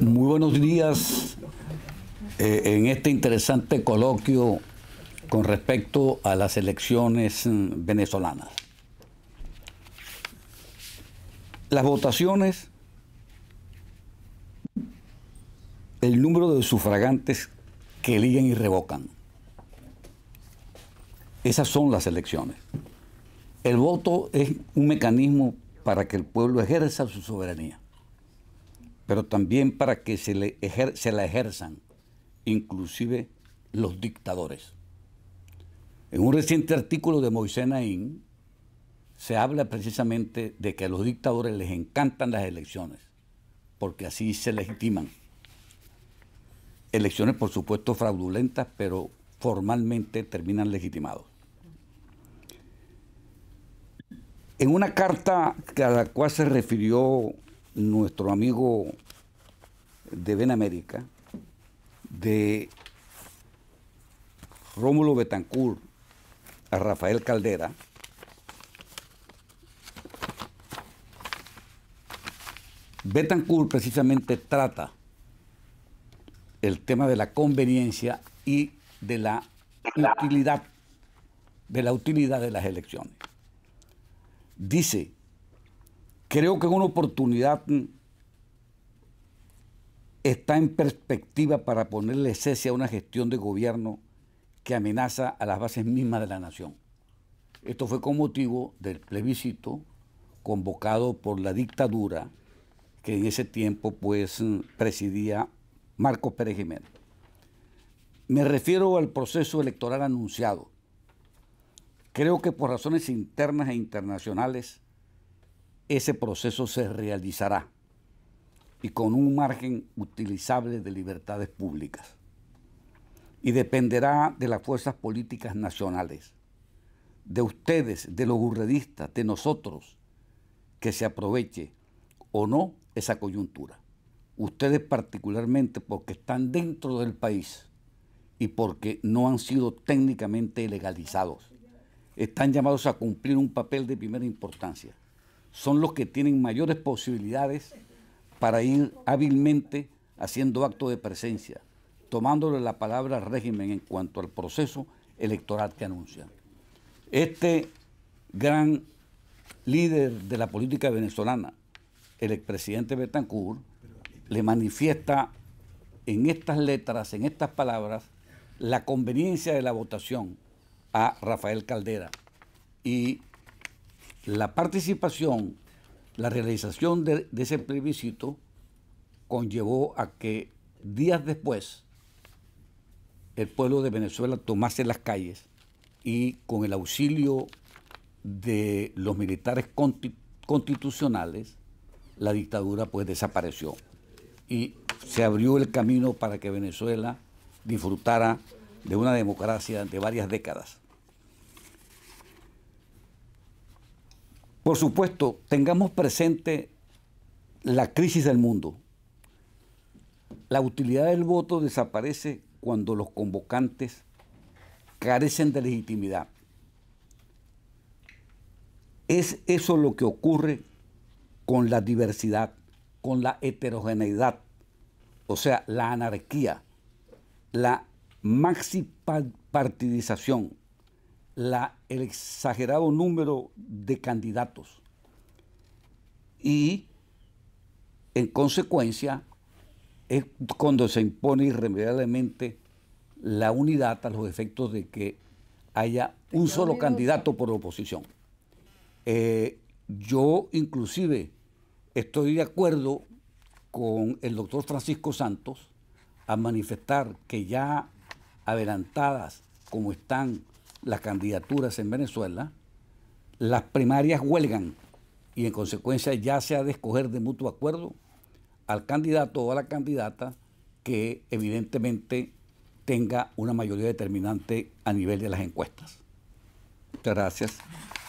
Muy buenos días eh, en este interesante coloquio con respecto a las elecciones mm, venezolanas. Las votaciones, el número de sufragantes que eligen y revocan. Esas son las elecciones. El voto es un mecanismo para que el pueblo ejerza su soberanía pero también para que se, la ejerzan, inclusive los dictadores. En un reciente artículo de Moisés Naín se habla precisamente de que a los dictadores les encantan las elecciones, porque así se legitiman. Elecciones, por supuesto, fraudulentas, pero formalmente terminan legitimados. En una carta a la cual se refirió nuestro amigo de Benamérica, de Rómulo Betancourt a Rafael Caldera, Betancourt precisamente trata el tema de la conveniencia y de la utilidad, de la utilidad de las elecciones. Dice Creo que una oportunidad mm, está en perspectiva para ponerle cese a una gestión de gobierno que amenaza a las bases mismas de la nación. Esto fue con motivo del plebiscito convocado por la dictadura que en ese tiempo pues mm, presidía Marcos Pérez Jiménez. Me refiero al proceso electoral anunciado. Creo que por razones internas e internacionales ese proceso se realizará y con un margen utilizable de libertades públicas. Y dependerá de las fuerzas políticas nacionales, de ustedes, de los burredistas, de nosotros, que se aproveche o no esa coyuntura. Ustedes particularmente porque están dentro del país y porque no han sido técnicamente legalizados. Están llamados a cumplir un papel de primera importancia son los que tienen mayores posibilidades para ir hábilmente haciendo acto de presencia, tomándole la palabra al régimen en cuanto al proceso electoral que anuncia. Este gran líder de la política venezolana, el expresidente Betancourt, le manifiesta en estas letras, en estas palabras, la conveniencia de la votación a Rafael Caldera y la participación, la realización de, ese plebiscito conllevó a que días después el pueblo de Venezuela tomase las calles y con el auxilio de los militares constitucionales, la dictadura pues desapareció y se abrió el camino para que Venezuela disfrutara de una democracia de varias décadas. Por supuesto, tengamos presente la crisis del mundo. La utilidad del voto desaparece cuando los convocantes carecen de legitimidad. Es eso lo que ocurre con la diversidad, con la heterogeneidad, o sea, la anarquía, la partidización el exagerado número de candidatos y en consecuencia es cuando se impone irremediablemente la unidad a los efectos de que haya un solo candidato por oposición. Eh, yo inclusive estoy de acuerdo con el doctor Francisco Santos a manifestar que ya adelantadas como están las candidaturas en Venezuela, las primarias huelgan y en consecuencia ya se ha de escoger de mutuo acuerdo al candidato o a la candidata que evidentemente tenga una mayoría determinante a nivel de las encuestas. Muchas gracias.